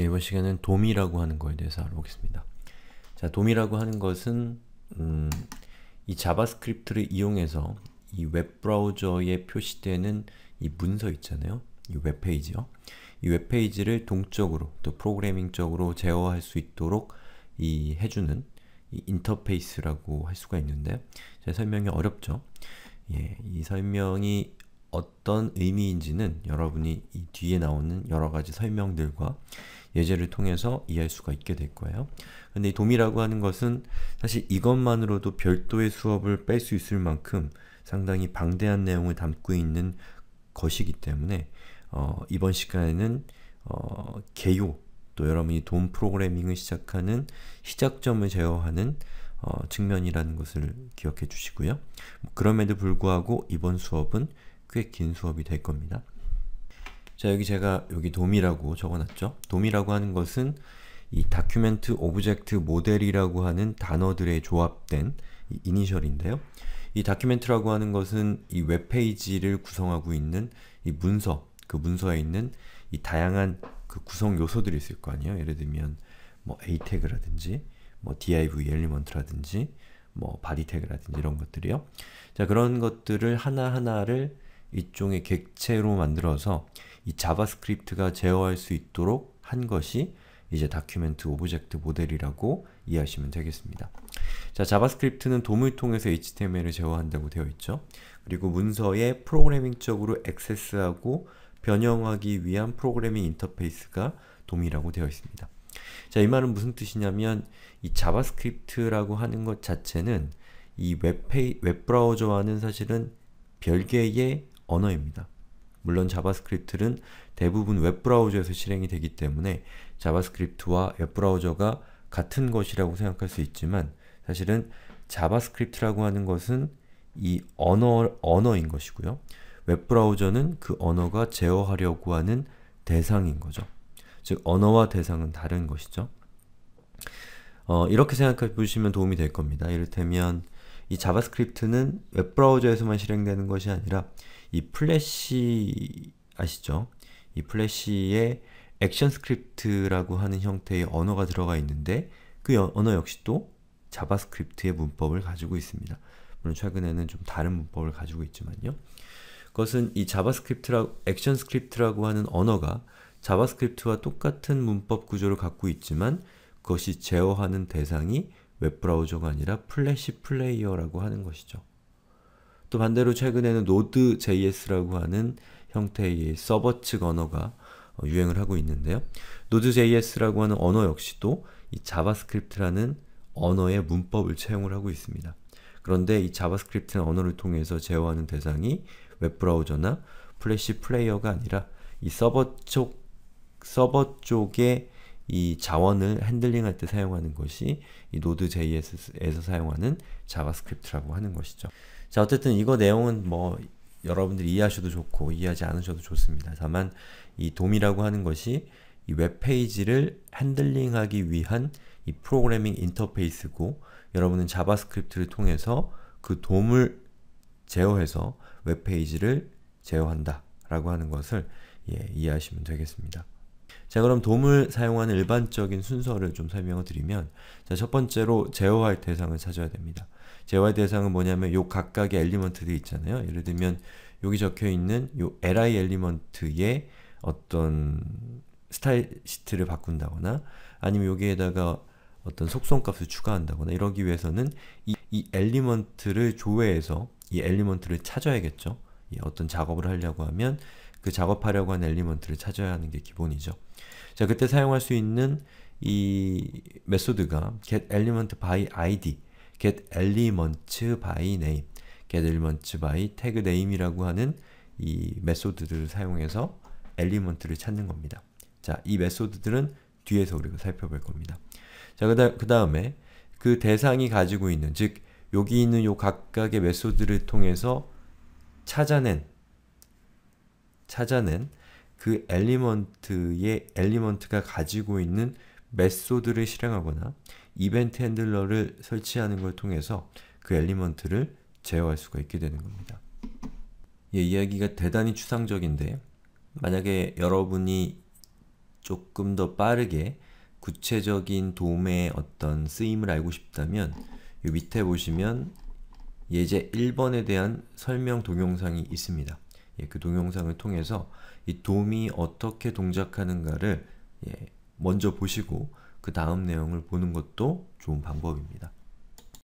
이번 시간에는 d o m 이라고 하는 거에 대해서 알아보겠습니다. 자, 돔이라고 하는 것은 음, 이 자바스크립트를 이용해서 이 웹브라우저에 표시되는 이 문서 있잖아요. 이 웹페이지요. 이 웹페이지를 동적으로 또 프로그래밍적으로 제어할 수 있도록 이 해주는 이 인터페이스라고 할 수가 있는데 제 설명이 어렵죠. 예, 이 설명이 어떤 의미인지는 여러분이 이 뒤에 나오는 여러 가지 설명들과 예제를 통해서 이해할 수가 있게 될 거예요. 근데 이 도미라고 하는 것은 사실 이것만으로도 별도의 수업을 뺄 수 있을 만큼 상당히 방대한 내용을 담고 있는 것이기 때문에 어, 이번 시간에는 어, 개요 또 여러분이 돈 프로그래밍을 시작하는 시작점을 제어하는 어, 측면이라는 것을 기억해 주시고요. 그럼에도 불구하고 이번 수업은 꽤긴 수업이 될 겁니다. 자 여기 제가 여기 돔이라고 적어놨죠? 돔이라고 하는 것은 이 다큐멘트 오브젝트 모델이라고 하는 단어들의 조합된 이, 니셜인데요이 다큐멘트라고 하는 것은 이 웹페이지를 구성하고 있는 이 문서, 그 문서에 있는 이 다양한 그 구성 요소들이 있을 거 아니에요? 예를 들면 뭐 A 태그라든지 뭐 div 엘리먼트라든지 뭐 바디 태그라든지 이런 것들이요. 자 그런 것들을 하나하나를 일종의 객체로 만들어서 이 자바스크립트가 제어할 수 있도록 한 것이 이제 다큐멘트 오브젝트 모델이라고 이해하시면 되겠습니다. 자, 자바스크립트는 돔을 통해서 HTML을 제어한다고 되어 있죠. 그리고 문서에 프로그래밍적으로 액세스하고 변형하기 위한 프로그래밍 인터페이스가 돔이라고 되어 있습니다. 자, 이 말은 무슨 뜻이냐면 이 자바스크립트라고 하는 것 자체는 이 웹페이, 웹브라우저와는 사실은 별개의 언어입니다. 물론 자바스크립트는 대부분 웹브라우저에서 실행이 되기 때문에 자바스크립트와 웹브라우저가 같은 것이라고 생각할 수 있지만 사실은 자바스크립트라고 하는 것은 이 언어, 언어인 것이고요. 웹브라우저는 그 언어가 제어하려고 하는 대상인 거죠. 즉, 언어와 대상은 다른 것이죠. 어, 이렇게 생각해 보시면 도움이 될 겁니다. 이를테면 이 자바스크립트는 웹브라우저에서만 실행되는 것이 아니라 이 플래시 아시죠? 이 플래시에 액션 스크립트라고 하는 형태의 언어가 들어가 있는데 그 언어 역시 또 자바스크립트의 문법을 가지고 있습니다. 물론 최근에는 좀 다른 문법을 가지고 있지만요. 그것은 이 자바스크립트라 액션 스크립트라고 하는 언어가 자바스크립트와 똑같은 문법 구조를 갖고 있지만 그것이 제어하는 대상이 웹브라우저가 아니라 플래시 플레이어라고 하는 것이죠. 또 반대로 최근에는 Node.js라고 하는 형태의 서버 측 언어가 어, 유행을 하고 있는데요. Node.js라고 하는 언어 역시도 이 자바스크립트라는 언어의 문법을 채용을 하고 있습니다. 그런데 이자바스크립트는 언어를 통해서 제어하는 대상이 웹브라우저나 플래시 플레이어가 아니라 이 서버 쪽, 서버 쪽의 이 자원을 핸들링할 때 사용하는 것이 이 Node.js에서 사용하는 자바스크립트라고 하는 것이죠. 자 어쨌든 이거 내용은 뭐 여러분들이 이해하셔도 좋고 이해하지 않으셔도 좋습니다. 다만 이 돔이라고 하는 것이 이 웹페이지를 핸들링하기 위한 이 프로그래밍 인터페이스고 여러분은 자바스크립트를 통해서 그 돔을 제어해서 웹페이지를 제어한다 라고 하는 것을 예, 이해하시면 되겠습니다. 자 그럼 돔을 사용하는 일반적인 순서를 좀 설명을 드리면 자 첫 번째로 제어할 대상을 찾아야 됩니다. 제어할 대상은 뭐냐면 요 각각의 엘리먼트들이 있잖아요. 예를 들면 여기 적혀있는 요 li 엘리먼트의 어떤 스타일 시트를 바꾼다거나 아니면 여기에다가 어떤 속성값을 추가한다거나 이러기 위해서는 이, 이 엘리먼트를 조회해서 이 엘리먼트를 찾아야겠죠. 예, 어떤 작업을 하려고 하면 그 작업하려고 하는 엘리먼트를 찾아야 하는 게 기본이죠. 자, 그때 사용할 수 있는 이 메소드가 get element by id, get element by name, get element by tag name이라고 하는 이 메소드들을 사용해서 엘리먼트를 찾는 겁니다. 자, 이 메소드들은 뒤에서 우리가 살펴볼 겁니다. 자, 그 다음에 그 대상이 가지고 있는, 즉 여기 있는 요 각각의 메소드를 통해서 찾아낸 찾아낸 그 엘리먼트의 엘리먼트가 가지고 있는 메소드를 실행하거나 이벤트 핸들러를 설치하는 걸 통해서 그 엘리먼트를 제어할 수가 있게 되는 겁니다. 예, 이야기가 대단히 추상적인데 만약에 여러분이 조금 더 빠르게 구체적인 도움의 어떤 쓰임을 알고 싶다면 이 밑에 보시면 예제 1번에 대한 설명 동영상이 있습니다. 예, 그 동영상을 통해서 이 돔이 어떻게 동작하는가를 예, 먼저 보시고 그 다음 내용을 보는 것도 좋은 방법입니다.